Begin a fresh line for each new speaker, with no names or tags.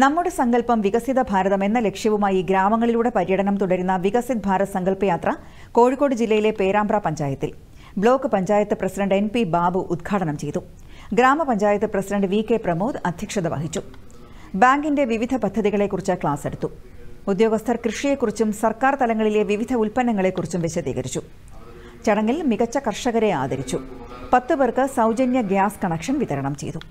നമ്മുടെ സങ്കല്പം വികസിത ഭാരതം എന്ന ലക്ഷ്യവുമായി ഗ്രാമങ്ങളിലൂടെ പര്യടനം തുടരുന്ന വികസിത് ഭാരത് സങ്കല്പയാത്ര കോഴിക്കോട് ജില്ലയിലെ പേരാമ്പ്ര പഞ്ചായത്തിൽ block panchayat president N P Babu ഉദ്ഘാടനം ചെയ്തു ഗ്രാമപഞ്ചായത്ത് പ്രസിഡന്റ് വി കെ പ്രമോദ് അധ്യക്ഷത വഹിച്ചു ബാങ്കിന്റെ വിവിധ പദ്ധതികളെക്കുറിച്ച് ക്ലാസ് എടുത്തു ഉദ്യോഗസ്ഥർ കൃഷിയെക്കുറിച്ചും സർക്കാർ തലങ്ങളിലെ വിവിധ ഉൽപ്പന്നങ്ങളെക്കുറിച്ചും വിശദീകരിച്ചു ചടങ്ങിൽ മികച്ച കർഷകരെ ആദരിച്ചു പത്ത് പേർക്ക് സൗജന്യ ഗ്യാസ് കണക്ഷൻ വിതരണം ചെയ്തു